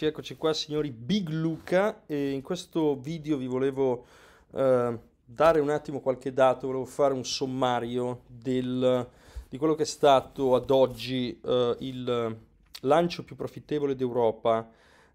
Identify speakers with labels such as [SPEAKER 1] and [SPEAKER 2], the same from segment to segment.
[SPEAKER 1] Eccoci qua signori Big Luca e in questo video vi volevo eh, dare un attimo qualche dato, volevo fare un sommario del, di quello che è stato ad oggi eh, il lancio più profittevole d'Europa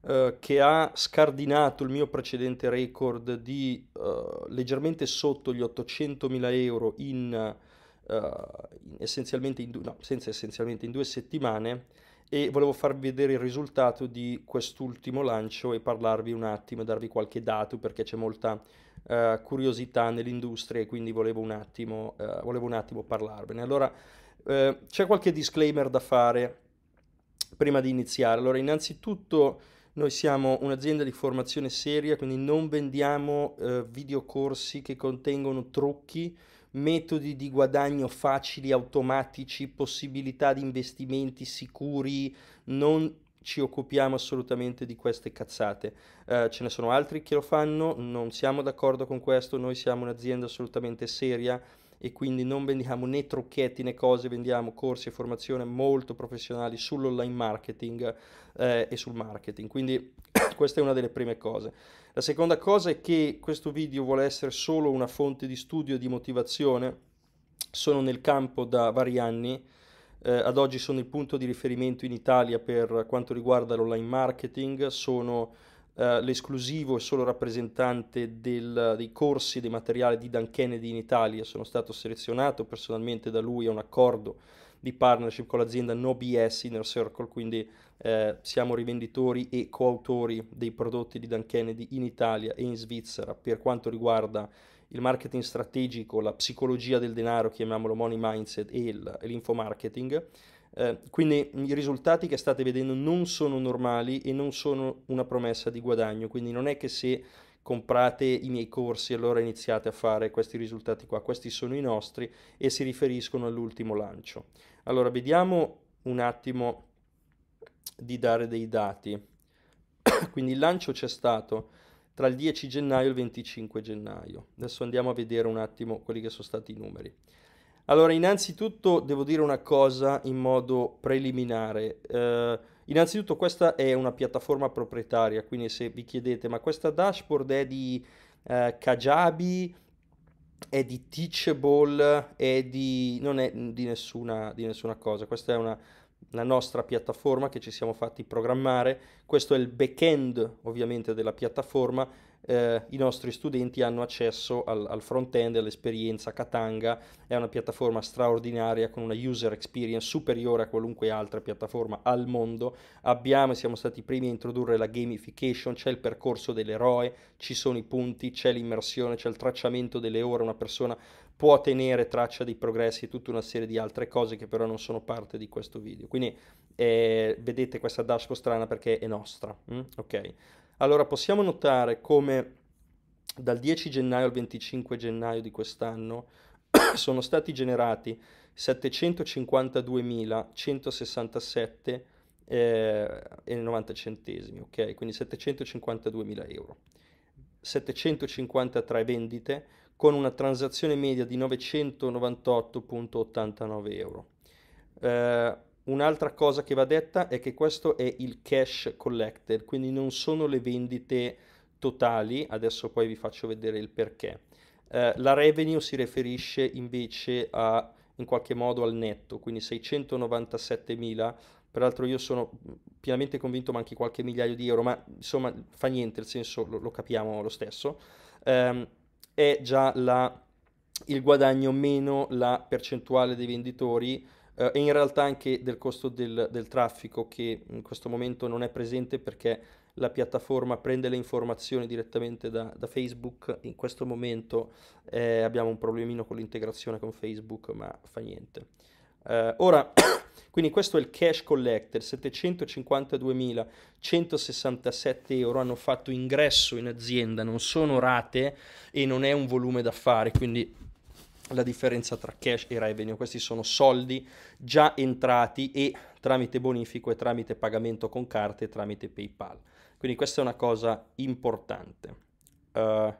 [SPEAKER 1] eh, che ha scardinato il mio precedente record di eh, leggermente sotto gli 800.000 euro in, eh, in essenzialmente in, no, senza essenzialmente in due settimane e volevo farvi vedere il risultato di quest'ultimo lancio e parlarvi un attimo, darvi qualche dato perché c'è molta uh, curiosità nell'industria e quindi volevo un attimo, uh, volevo un attimo parlarvene. Allora, uh, c'è qualche disclaimer da fare prima di iniziare. Allora, innanzitutto noi siamo un'azienda di formazione seria, quindi non vendiamo videocorsi che contengono trucchi, metodi di guadagno facili, automatici, possibilità di investimenti sicuri, non ci occupiamo assolutamente di queste cazzate. Eh, ce ne sono altri che lo fanno, non siamo d'accordo con questo, noi siamo un'azienda assolutamente seria e quindi non vendiamo né trucchetti né cose, vendiamo corsi e formazione molto professionali sull'online marketing eh, e sul marketing. Quindi questa è una delle prime cose. La seconda cosa è che questo video vuole essere solo una fonte di studio e di motivazione. Sono nel campo da vari anni. Eh, ad oggi sono il punto di riferimento in Italia per quanto riguarda l'online marketing, sono eh, l'esclusivo e solo rappresentante del, dei corsi, dei materiali di Dan Kennedy in Italia. Sono stato selezionato personalmente da lui a un accordo di partnership con l'azienda No BS Inner Circle, quindi eh, siamo rivenditori e coautori dei prodotti di Dan Kennedy in Italia e in Svizzera per quanto riguarda il marketing strategico, la psicologia del denaro, chiamiamolo money mindset e l'infomarketing. marketing eh, quindi i risultati che state vedendo non sono normali e non sono una promessa di guadagno, quindi non è che se comprate i miei corsi allora iniziate a fare questi risultati qua, questi sono i nostri e si riferiscono all'ultimo lancio. Allora vediamo un attimo di dare dei dati. quindi il lancio c'è stato tra il 10 gennaio e il 25 gennaio. Adesso andiamo a vedere un attimo quelli che sono stati i numeri. Allora, innanzitutto devo dire una cosa in modo preliminare. Eh, innanzitutto questa è una piattaforma proprietaria, quindi se vi chiedete ma questa dashboard è di eh, Kajabi, è di Teachable, è di... non è di nessuna, di nessuna cosa, questa è una la nostra piattaforma che ci siamo fatti programmare. Questo è il back-end ovviamente della piattaforma eh, i nostri studenti hanno accesso al, al front-end, all'esperienza Katanga, è una piattaforma straordinaria con una user experience superiore a qualunque altra piattaforma al mondo, abbiamo e siamo stati i primi a introdurre la gamification, c'è il percorso dell'eroe, ci sono i punti, c'è l'immersione, c'è il tracciamento delle ore, una persona può tenere traccia dei progressi e tutta una serie di altre cose che però non sono parte di questo video, quindi eh, vedete questa dashboard strana perché è nostra, mm? ok? Allora possiamo notare come dal 10 gennaio al 25 gennaio di quest'anno sono stati generati 752.167,90 eh, centesimi, ok? Quindi 752.000 euro. 753 vendite con una transazione media di 998.89 euro. Eh, Un'altra cosa che va detta è che questo è il cash collected, quindi non sono le vendite totali, adesso poi vi faccio vedere il perché. Eh, la revenue si riferisce invece a, in qualche modo al netto, quindi 697.000, peraltro io sono pienamente convinto manchi qualche migliaio di euro, ma insomma fa niente, il senso lo, lo capiamo lo stesso, eh, è già la, il guadagno meno la percentuale dei venditori, eh, e in realtà anche del costo del, del traffico che in questo momento non è presente perché la piattaforma prende le informazioni direttamente da, da Facebook. In questo momento eh, abbiamo un problemino con l'integrazione con Facebook, ma fa niente. Eh, ora, quindi questo è il cash collector, 752.167 euro hanno fatto ingresso in azienda, non sono rate e non è un volume d'affari, quindi la differenza tra cash e revenue. Questi sono soldi già entrati e tramite bonifico e tramite pagamento con carte e tramite PayPal. Quindi questa è una cosa importante. Uh,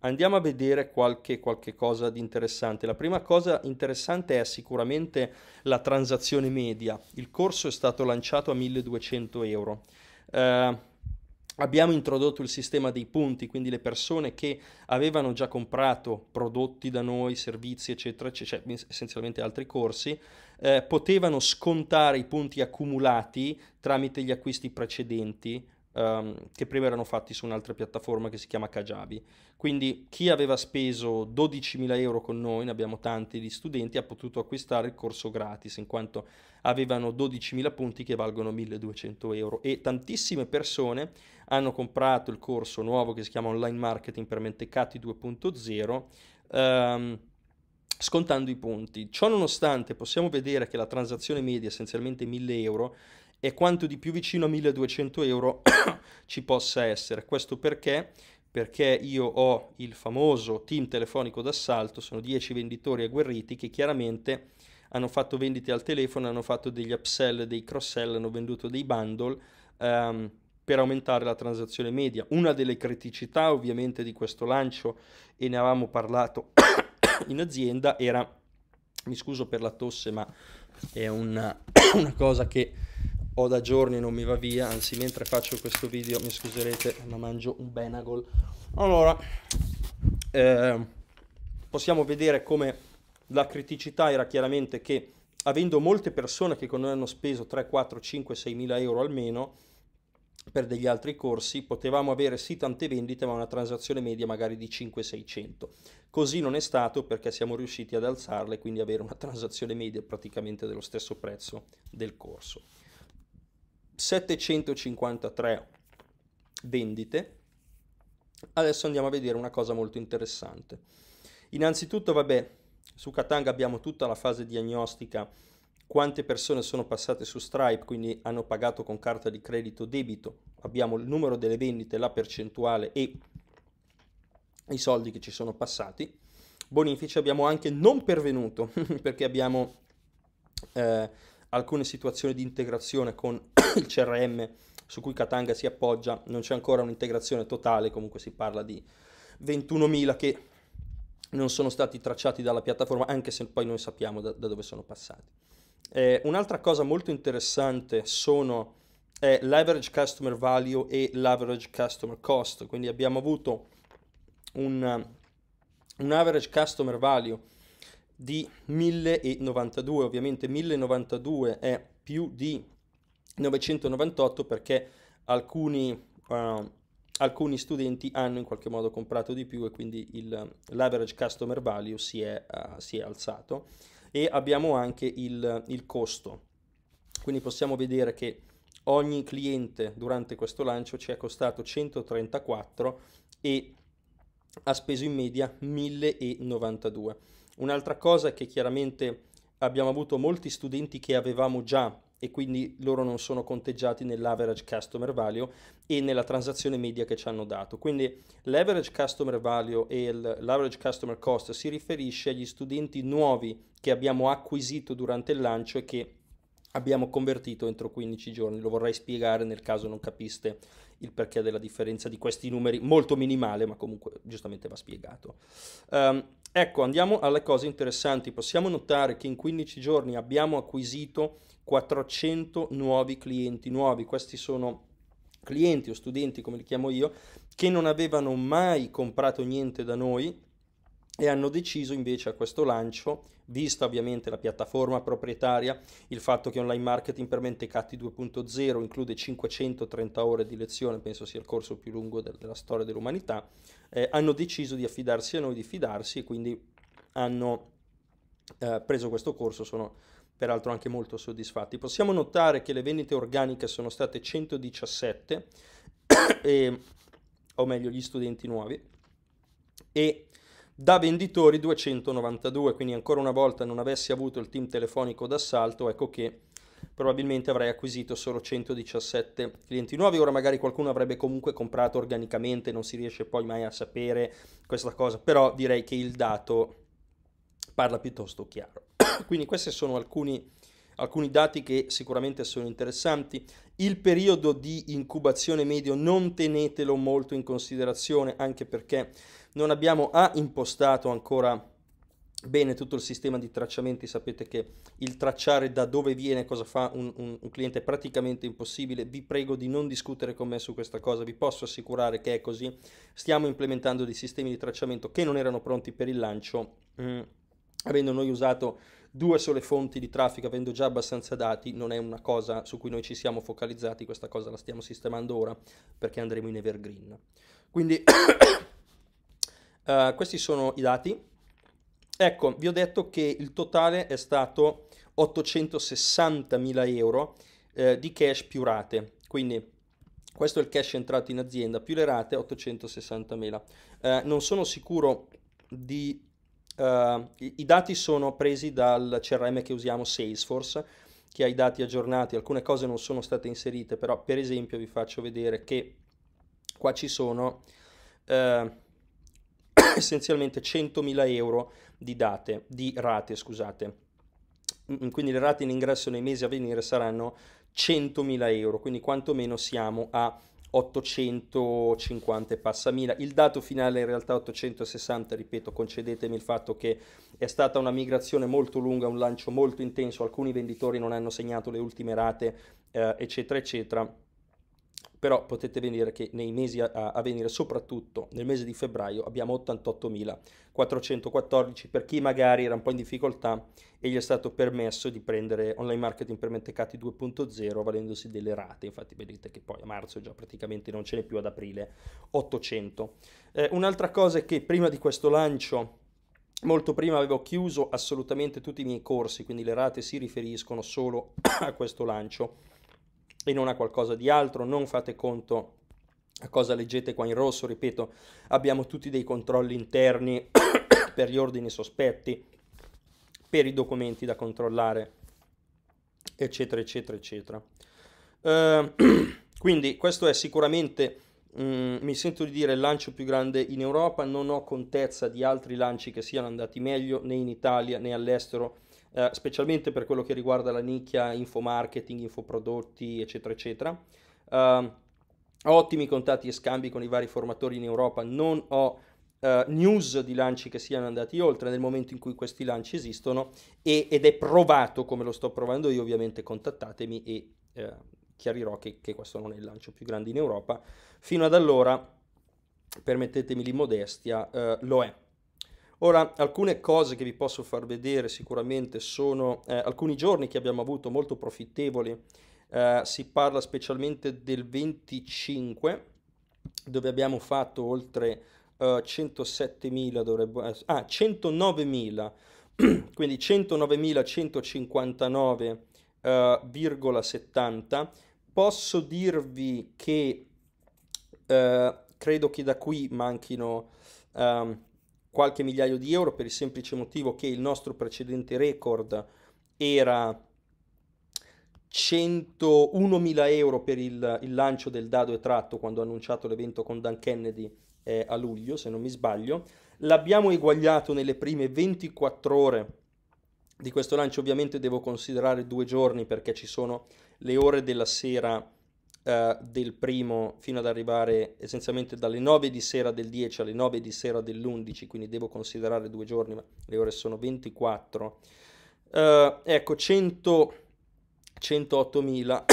[SPEAKER 1] andiamo a vedere qualche, qualche, cosa di interessante. La prima cosa interessante è sicuramente la transazione media. Il corso è stato lanciato a 1200 euro. Uh, Abbiamo introdotto il sistema dei punti, quindi le persone che avevano già comprato prodotti da noi, servizi, eccetera, eccetera cioè, essenzialmente altri corsi, eh, potevano scontare i punti accumulati tramite gli acquisti precedenti um, che prima erano fatti su un'altra piattaforma che si chiama Kajabi. Quindi chi aveva speso 12.000 euro con noi, ne abbiamo tanti di studenti, ha potuto acquistare il corso gratis in quanto avevano 12.000 punti che valgono 1.200 euro e tantissime persone hanno comprato il corso nuovo che si chiama Online Marketing per Mentecati 2.0. Um, ehm, scontando i punti. Ciò nonostante possiamo vedere che la transazione media, essenzialmente 1000 euro, e quanto di più vicino a 1200 euro ci possa essere. Questo perché? Perché io ho il famoso team telefonico d'assalto, sono 10 venditori agguerriti che chiaramente hanno fatto vendite al telefono, hanno fatto degli upsell, dei cross-sell, hanno venduto dei bundle um, per aumentare la transazione media. Una delle criticità ovviamente di questo lancio, e ne avevamo parlato in azienda, era, mi scuso per la tosse, ma è una, una cosa che ho da giorni non mi va via, anzi mentre faccio questo video mi scuserete ma mangio un Benagol. Allora, eh, possiamo vedere come la criticità era chiaramente che avendo molte persone che con noi hanno speso 3, 4, 5, 6 mila euro almeno per degli altri corsi, potevamo avere sì tante vendite ma una transazione media magari di 5-600. Così non è stato perché siamo riusciti ad alzarle e quindi avere una transazione media praticamente dello stesso prezzo del corso. 753 vendite. Adesso andiamo a vedere una cosa molto interessante. Innanzitutto, vabbè, su Katanga abbiamo tutta la fase diagnostica, quante persone sono passate su Stripe, quindi hanno pagato con carta di credito debito, abbiamo il numero delle vendite, la percentuale e i soldi che ci sono passati. Bonifici abbiamo anche non pervenuto, perché abbiamo eh, alcune situazioni di integrazione con il CRM su cui Katanga si appoggia, non c'è ancora un'integrazione totale, comunque si parla di 21.000 che non sono stati tracciati dalla piattaforma, anche se poi noi sappiamo da, da dove sono passati. Eh, un'altra cosa molto interessante sono eh, l'average customer value e l'average customer cost, quindi abbiamo avuto un, un average customer value di 1092, ovviamente 1092 è più di 998 perché alcuni, uh, alcuni studenti hanno in qualche modo comprato di più e quindi il, l'average customer value si è, uh, si è alzato e abbiamo anche il, il costo. Quindi possiamo vedere che ogni cliente durante questo lancio ci è costato 134 e ha speso in media 1092. Un'altra cosa è che chiaramente abbiamo avuto molti studenti che avevamo già e quindi loro non sono conteggiati nell'average customer value e nella transazione media che ci hanno dato. Quindi l'average customer value e l'average customer cost si riferisce agli studenti nuovi che abbiamo acquisito durante il lancio e che abbiamo convertito entro 15 giorni. Lo vorrei spiegare nel caso non capiste il perché della differenza di questi numeri, molto minimale, ma comunque giustamente va spiegato. Um, ecco, andiamo alle cose interessanti. Possiamo notare che in 15 giorni abbiamo acquisito 400 nuovi clienti nuovi. Questi sono clienti o studenti, come li chiamo io, che non avevano mai comprato niente da noi e hanno deciso invece a questo lancio, vista ovviamente la piattaforma proprietaria, il fatto che Online Marketing per Mentecatti 2.0 include 530 ore di lezione, penso sia il corso più lungo de- della storia dell'umanità, eh, hanno deciso di affidarsi a noi, di fidarsi e quindi hanno eh, preso questo corso, sono peraltro anche molto soddisfatti. Possiamo notare che le vendite organiche sono state 117, e, o meglio gli studenti nuovi, e da venditori 292, quindi ancora una volta non avessi avuto il team telefonico d'assalto, ecco che probabilmente avrei acquisito solo 117 clienti nuovi, ora magari qualcuno avrebbe comunque comprato organicamente, non si riesce poi mai a sapere questa cosa, però direi che il dato parla piuttosto chiaro. quindi questi sono alcuni, alcuni dati che sicuramente sono interessanti. Il periodo di incubazione medio non tenetelo molto in considerazione, anche perché non abbiamo A impostato ancora bene tutto il sistema di tracciamenti, sapete che il tracciare da dove viene, cosa fa un, un, un, cliente è praticamente impossibile, vi prego di non discutere con me su questa cosa, vi posso assicurare che è così, stiamo implementando dei sistemi di tracciamento che non erano pronti per il lancio, mm. avendo noi usato due sole fonti di traffico, avendo già abbastanza dati, non è una cosa su cui noi ci siamo focalizzati, questa cosa la stiamo sistemando ora perché andremo in evergreen. Quindi Eh, questi sono i dati. Ecco, vi ho detto che il totale è stato 860.000 euro eh, di cash più rate. Quindi questo è il cash entrato in azienda, più le rate 860.000. Eh, non sono sicuro di... Eh, i, I dati sono presi dal CRM che usiamo, Salesforce, che ha i dati aggiornati. Alcune cose non sono state inserite, però per esempio vi faccio vedere che qua ci sono... Eh, essenzialmente 100.000 euro di, date, di rate, scusate. Mm, mm, quindi le rate in ingresso nei mesi a venire saranno 100.000 euro, quindi quantomeno siamo a 850 e passa mila. Il dato finale in realtà 860, ripeto, concedetemi il fatto che è stata una migrazione molto lunga, un lancio molto intenso, alcuni venditori non hanno segnato le ultime rate, eh, eccetera, eccetera però potete vedere che nei mesi a, a venire, soprattutto nel mese di febbraio, abbiamo 88.414 per chi magari era un po' in difficoltà e gli è stato permesso di prendere online marketing per mentecati 2.0 valendosi delle rate, infatti vedete che poi a marzo già praticamente non ce n'è più, ad aprile 800. Eh, un'altra cosa è che prima di questo lancio Molto prima avevo chiuso assolutamente tutti i miei corsi, quindi le rate si riferiscono solo a questo lancio e non a qualcosa di altro, non fate conto a cosa leggete qua in rosso, ripeto, abbiamo tutti dei controlli interni per gli ordini sospetti, per i documenti da controllare, eccetera, eccetera, eccetera. Uh, quindi questo è sicuramente, um, mi sento di dire, il lancio più grande in Europa, non ho contezza di altri lanci che siano andati meglio né in Italia né all'estero eh, specialmente per quello che riguarda la nicchia infomarketing, infoprodotti, eccetera, eccetera. Eh, ho ottimi contatti e scambi con i vari formatori in Europa, non ho Uh, news di lanci che siano andati oltre nel momento in cui questi lanci esistono e, ed è provato come lo sto provando io ovviamente contattatemi e uh, chiarirò che, che, questo non è il lancio più grande in Europa fino ad allora permettetemi l'immodestia uh, lo è Ora, alcune cose che vi posso far vedere sicuramente sono eh, alcuni giorni che abbiamo avuto molto profittevoli. Eh, si parla specialmente del 25, dove abbiamo fatto oltre eh, 107.000, dovrebbe, ah, 109.000, quindi 109.159,70. Eh, posso dirvi che eh, credo che da qui manchino... Um, qualche migliaio di euro per il semplice motivo che il nostro precedente record era 101.000 euro per il, il, lancio del dado e tratto quando ho annunciato l'evento con Dan Kennedy eh, a luglio, se non mi sbaglio. L'abbiamo eguagliato nelle prime 24 ore di questo lancio, ovviamente devo considerare due giorni perché ci sono le ore della sera eh, del primo fino ad arrivare essenzialmente dalle 9 di sera del 10 alle 9 di sera dell'11, quindi devo considerare due giorni, ma le ore sono 24. Eh, ecco, 100, 108.000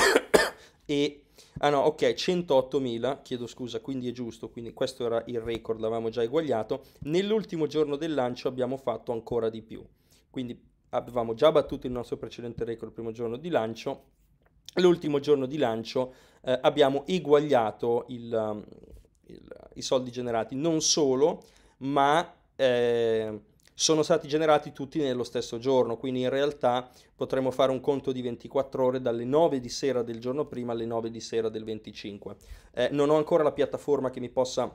[SPEAKER 1] e... Ah no, ok, 108.000, chiedo scusa, quindi è giusto, quindi questo era il record, l'avevamo già eguagliato. Nell'ultimo giorno del lancio abbiamo fatto ancora di più, quindi avevamo già battuto il nostro precedente record il primo giorno di lancio l'ultimo giorno di lancio eh, abbiamo eguagliato il, um, il, i soldi generati non solo, ma eh, sono stati generati tutti nello stesso giorno, quindi in realtà potremmo fare un conto di 24 ore dalle 9 di sera del giorno prima alle 9 di sera del 25. Eh, non ho ancora la piattaforma che mi possa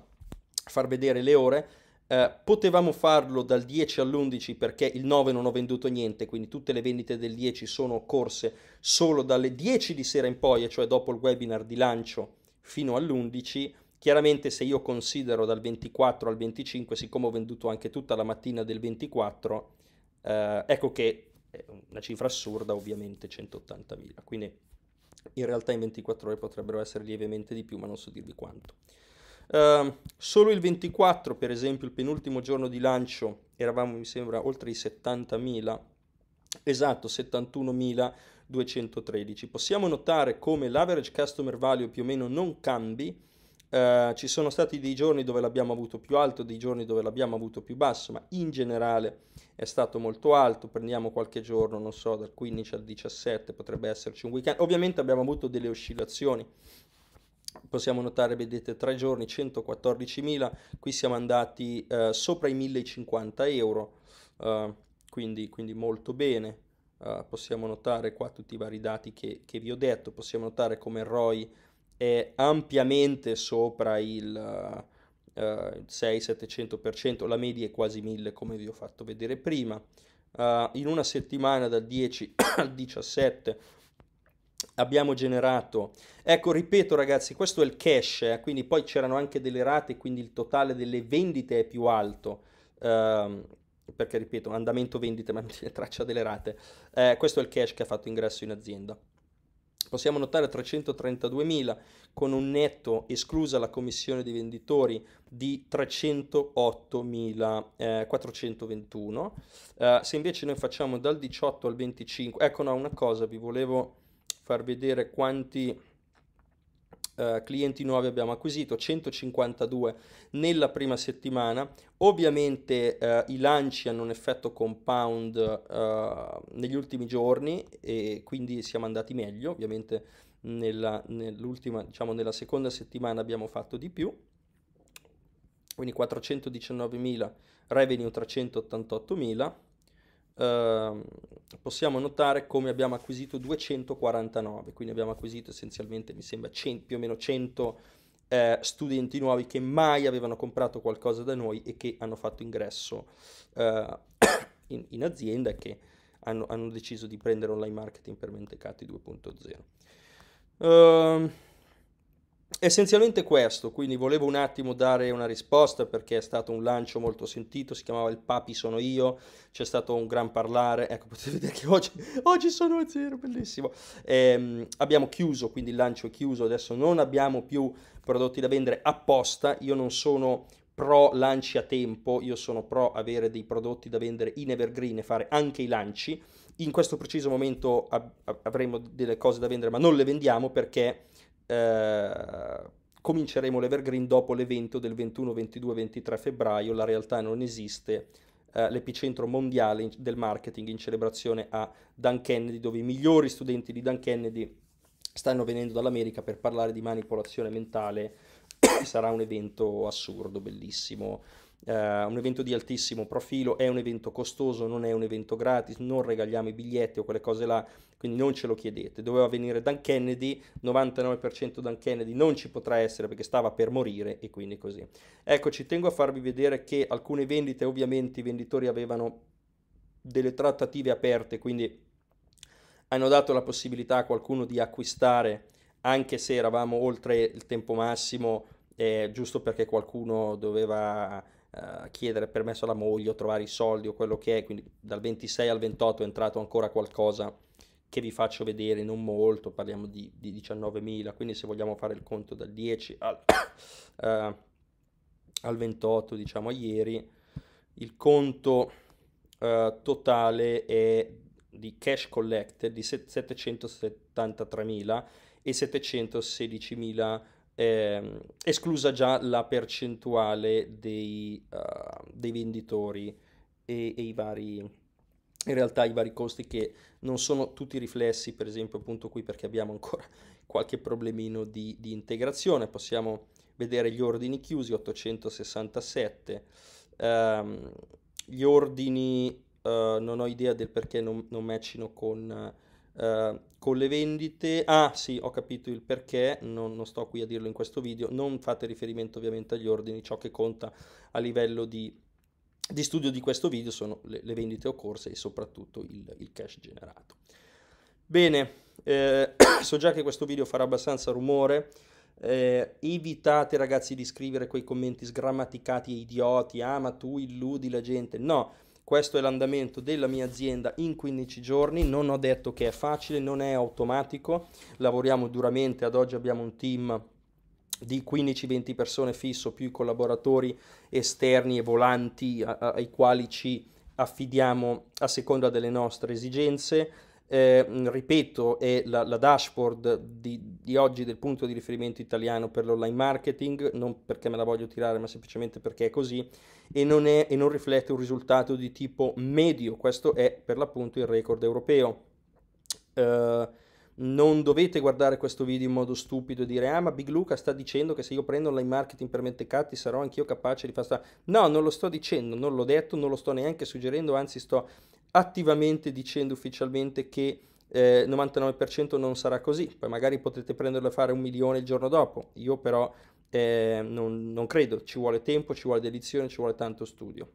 [SPEAKER 1] far vedere le ore, eh, potevamo farlo dal 10 all'11 perché il 9 non ho venduto niente, quindi tutte le vendite del 10 sono corse solo dalle 10 di sera in poi, cioè dopo il webinar di lancio fino all'11. Chiaramente se io considero dal 24 al 25, siccome ho venduto anche tutta la mattina del 24, eh, ecco che è una cifra assurda ovviamente 180.000, quindi in realtà in 24 ore potrebbero essere lievemente di più, ma non so dirvi quanto. Ehm, solo il 24, per esempio, il penultimo giorno di lancio, eravamo, mi sembra, oltre i 70.000, esatto, 71.213. Possiamo notare come l'average customer value più o meno non cambi, Uh, ci sono stati dei giorni dove l'abbiamo avuto più alto, dei giorni dove l'abbiamo avuto più basso, ma in generale è stato molto alto. Prendiamo qualche giorno, non so, dal 15 al 17 potrebbe esserci un weekend. Ovviamente abbiamo avuto delle oscillazioni possiamo notare, vedete, tre giorni 114.000, qui siamo andati eh, sopra i 1.050 euro, eh, quindi, quindi, molto bene. Eh, possiamo notare qua tutti i vari dati che, che, vi ho detto, possiamo notare come ROI è ampiamente sopra il 6-700%, eh, la media è quasi 1.000 come vi ho fatto vedere prima. Eh, in una settimana dal 10 al 17 abbiamo generato. Ecco, ripeto ragazzi, questo è il cash, eh, quindi poi c'erano anche delle rate, quindi il totale delle vendite è più alto. Ehm, perché ripeto, andamento vendite, ma non c'è traccia delle rate. Eh, questo è il cash che ha fatto ingresso in azienda. Possiamo notare 332.000 con un netto, esclusa la commissione dei venditori, di 308.421. Eh, eh, se invece noi facciamo dal 18 al 25, ecco no, una cosa vi volevo far vedere quanti Uh, clienti nuovi abbiamo acquisito 152 nella prima settimana ovviamente uh, i lanci hanno un effetto compound uh, negli ultimi giorni e quindi siamo andati meglio ovviamente nella, nell'ultima diciamo nella seconda settimana abbiamo fatto di più quindi 419.000 revenue 388.000 Ehm, possiamo notare come abbiamo acquisito 249, quindi abbiamo acquisito essenzialmente, mi sembra, 100, più o meno 100 eh, studenti nuovi che mai avevano comprato qualcosa da noi e che hanno fatto ingresso eh, in, in, azienda e che hanno, hanno, deciso di prendere online marketing per Mentecati 2.0. Uh, essenzialmente questo, quindi volevo un attimo dare una risposta perché è stato un lancio molto sentito, si chiamava Il Papi sono io, c'è stato un gran parlare, ecco potete vedere che oggi, oggi sono a zero, bellissimo. Ehm, abbiamo chiuso, quindi il lancio è chiuso, adesso non abbiamo più prodotti da vendere apposta, io non sono pro lanci a tempo, io sono pro avere dei prodotti da vendere in evergreen e fare anche i lanci, in questo preciso momento av- avremo delle cose da vendere ma non le vendiamo perché eh, cominceremo l'Evergreen dopo l'evento del 21, 22, 23 febbraio, la realtà non esiste, eh, l'epicentro mondiale del marketing in celebrazione a Dan Kennedy, dove i migliori studenti di Dan Kennedy stanno venendo dall'America per parlare di manipolazione mentale, sarà un evento assurdo, bellissimo eh, un evento di altissimo profilo, è un evento costoso, non è un evento gratis, non regaliamo i biglietti o quelle cose là, quindi non ce lo chiedete. Doveva venire Dan Kennedy, 99% Dan Kennedy non ci potrà essere perché stava per morire e quindi così. Ecco, ci tengo a farvi vedere che alcune vendite, ovviamente i venditori avevano delle trattative aperte, quindi hanno dato la possibilità a qualcuno di acquistare anche se eravamo oltre il tempo massimo, eh, giusto perché qualcuno doveva eh, chiedere permesso alla moglie o trovare i soldi o quello che è, quindi dal 26 al 28 è entrato ancora qualcosa che vi faccio vedere, non molto, parliamo di, di 19.000, quindi se vogliamo fare il conto dal 10 al, uh, al 28, diciamo a ieri, il conto uh, totale è di cash collected di 773.000 e 716.000 eh, esclusa già la percentuale dei, uh, dei venditori e, e, i vari in realtà i vari costi che non sono tutti riflessi per esempio appunto qui perché abbiamo ancora qualche problemino di, di integrazione possiamo vedere gli ordini chiusi 867 um, ehm, gli ordini uh, non ho idea del perché non, non matchino con uh, Ehm, con le vendite, ah sì, ho capito il perché, non, non, sto qui a dirlo in questo video, non fate riferimento ovviamente agli ordini, ciò che conta a livello di, di studio di questo video sono le, le vendite occorse e soprattutto il, il cash generato. Bene, eh, so già che questo video farà abbastanza rumore, eh, evitate ragazzi di scrivere quei commenti sgrammaticati e idioti, ah ma tu illudi la gente, no, questo è l'andamento della mia azienda in 15 giorni, non ho detto che è facile, non è automatico, lavoriamo duramente, ad oggi abbiamo un team di 15-20 persone fisso più i collaboratori esterni e volanti a- ai quali ci affidiamo a seconda delle nostre esigenze eh, ripeto, è la, la dashboard di, di, oggi del punto di riferimento italiano per l'online marketing, non perché me la voglio tirare, ma semplicemente perché è così, e non, è, e non riflette un risultato di tipo medio, questo è per l'appunto il record europeo. Uh, non dovete guardare questo video in modo stupido e dire ah ma Big Luca sta dicendo che se io prendo online marketing per mentecatti sarò anch'io capace di fare sta... no non lo sto dicendo non l'ho detto non lo sto neanche suggerendo anzi sto attivamente dicendo ufficialmente che eh, 99% non sarà così, poi magari potete prenderlo e fare un milione il giorno dopo, io però eh, non, non credo, ci vuole tempo, ci vuole dedizione, ci vuole tanto studio.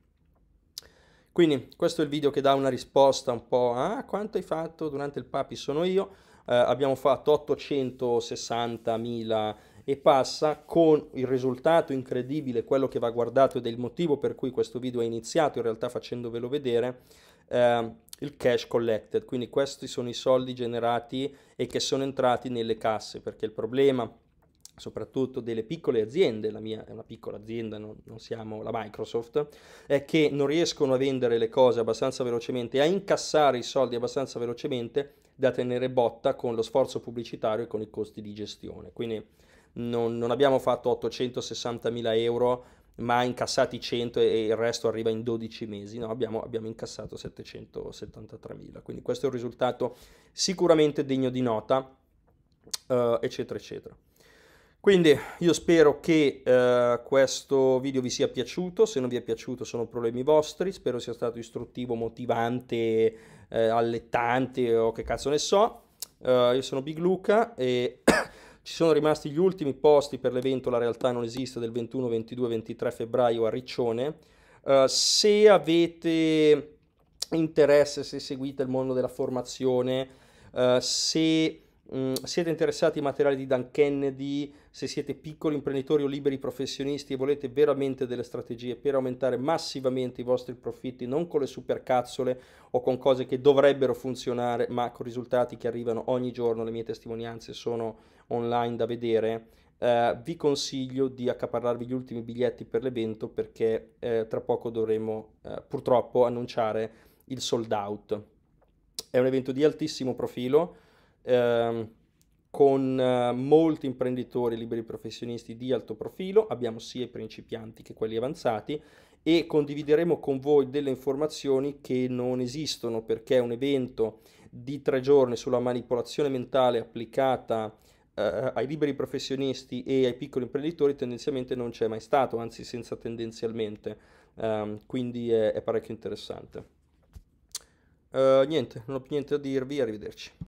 [SPEAKER 1] Quindi questo è il video che dà una risposta un po' a ah, quanto hai fatto durante il papi sono io, eh, abbiamo fatto 860.000 e passa con il risultato incredibile, quello che va guardato ed è il motivo per cui questo video è iniziato in realtà facendovelo vedere, eh, il cash collected, quindi questi sono i soldi generati e che sono entrati nelle casse, perché il problema soprattutto delle piccole aziende, la mia è una piccola azienda, non, non, siamo la Microsoft, è che non riescono a vendere le cose abbastanza velocemente, a incassare i soldi abbastanza velocemente da tenere botta con lo sforzo pubblicitario e con i costi di gestione. Quindi non, non abbiamo fatto 860 mila euro ma incassati 100 e il resto arriva in 12 mesi, no? abbiamo, abbiamo incassato 773.000, quindi questo è un risultato sicuramente degno di nota, uh, eccetera, eccetera. Quindi io spero che eh, questo video vi sia piaciuto, se non vi è piaciuto sono problemi vostri, spero sia stato istruttivo, motivante, eh, allettante o che cazzo ne so. Uh, io sono Big Luca e Ci sono rimasti gli ultimi posti per l'evento La realtà non esiste del 21, 22, 23 febbraio a Riccione. Uh, se avete interesse, se seguite il mondo della formazione, uh, se mh, mm, siete interessati ai materiali di Dan Kennedy, se siete piccoli imprenditori o liberi professionisti e volete veramente delle strategie per aumentare massivamente i vostri profitti, non con le supercazzole o con cose che dovrebbero funzionare, ma con risultati che arrivano ogni giorno, le mie testimonianze sono online da vedere, eh, vi consiglio di accaparrarvi gli ultimi biglietti per l'evento perché eh, tra poco dovremo eh, purtroppo annunciare il sold out. È un evento di altissimo profilo ehm, con eh, molti imprenditori liberi professionisti di alto profilo, abbiamo sia i principianti che quelli avanzati e condivideremo con voi delle informazioni che non esistono perché è un evento di tre giorni sulla manipolazione mentale applicata eh, ai liberi professionisti e ai piccoli imprenditori tendenzialmente non c'è mai stato, anzi senza tendenzialmente, um, quindi è, è, parecchio interessante. Uh, niente, non ho più niente da dirvi, arrivederci.